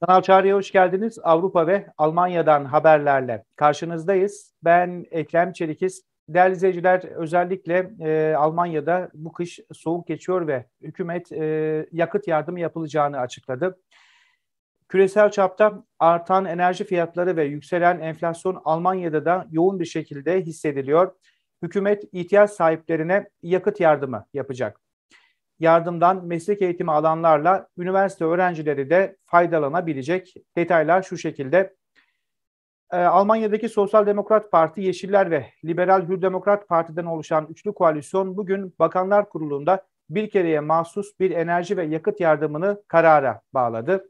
Kanal Çağrı'ya hoş geldiniz. Avrupa ve Almanya'dan haberlerle karşınızdayız. Ben Ekrem Çelikiz. Değerli izleyiciler özellikle e, Almanya'da bu kış soğuk geçiyor ve hükümet e, yakıt yardımı yapılacağını açıkladı. Küresel çapta artan enerji fiyatları ve yükselen enflasyon Almanya'da da yoğun bir şekilde hissediliyor. Hükümet ihtiyaç sahiplerine yakıt yardımı yapacak yardımdan meslek eğitimi alanlarla üniversite öğrencileri de faydalanabilecek. Detaylar şu şekilde. E, Almanya'daki Sosyal Demokrat Parti, Yeşiller ve Liberal Hür Demokrat Parti'den oluşan üçlü koalisyon bugün Bakanlar Kurulu'nda bir kereye mahsus bir enerji ve yakıt yardımını karara bağladı.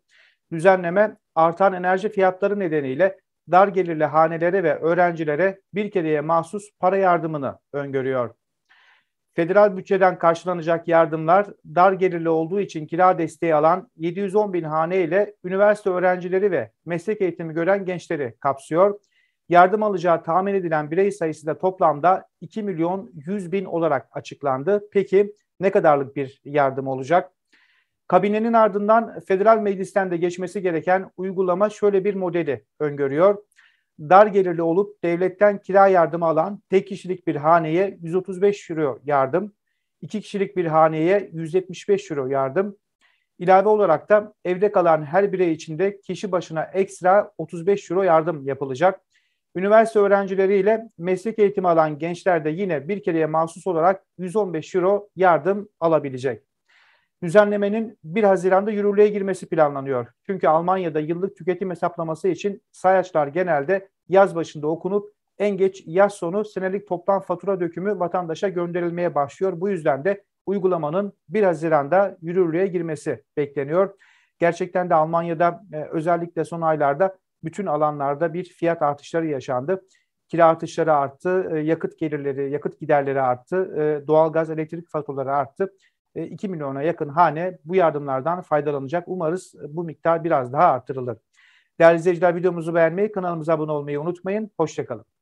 Düzenleme artan enerji fiyatları nedeniyle dar gelirli hanelere ve öğrencilere bir kereye mahsus para yardımını öngörüyor. Federal bütçeden karşılanacak yardımlar dar gelirli olduğu için kira desteği alan 710 bin hane ile üniversite öğrencileri ve meslek eğitimi gören gençleri kapsıyor. Yardım alacağı tahmin edilen birey sayısı da toplamda 2 milyon 100 bin olarak açıklandı. Peki ne kadarlık bir yardım olacak? Kabinenin ardından federal meclisten de geçmesi gereken uygulama şöyle bir modeli öngörüyor dar gelirli olup devletten kira yardımı alan tek kişilik bir haneye 135 euro yardım, iki kişilik bir haneye 175 euro yardım, ilave olarak da evde kalan her birey için de kişi başına ekstra 35 euro yardım yapılacak. Üniversite öğrencileriyle meslek eğitimi alan gençler de yine bir kereye mahsus olarak 115 euro yardım alabilecek. Düzenlemenin 1 Haziran'da yürürlüğe girmesi planlanıyor. Çünkü Almanya'da yıllık tüketim hesaplaması için sayaçlar genelde yaz başında okunup en geç yaz sonu senelik toplam fatura dökümü vatandaşa gönderilmeye başlıyor. Bu yüzden de uygulamanın 1 Haziran'da yürürlüğe girmesi bekleniyor. Gerçekten de Almanya'da e, özellikle son aylarda bütün alanlarda bir fiyat artışları yaşandı. Kira artışları arttı, e, yakıt gelirleri, yakıt giderleri arttı, e, doğalgaz, elektrik faturaları arttı. 2 e, milyona yakın hane bu yardımlardan faydalanacak. Umarız e, bu miktar biraz daha artırılır. Değerli izleyiciler videomuzu beğenmeyi, kanalımıza abone olmayı unutmayın. Hoşçakalın.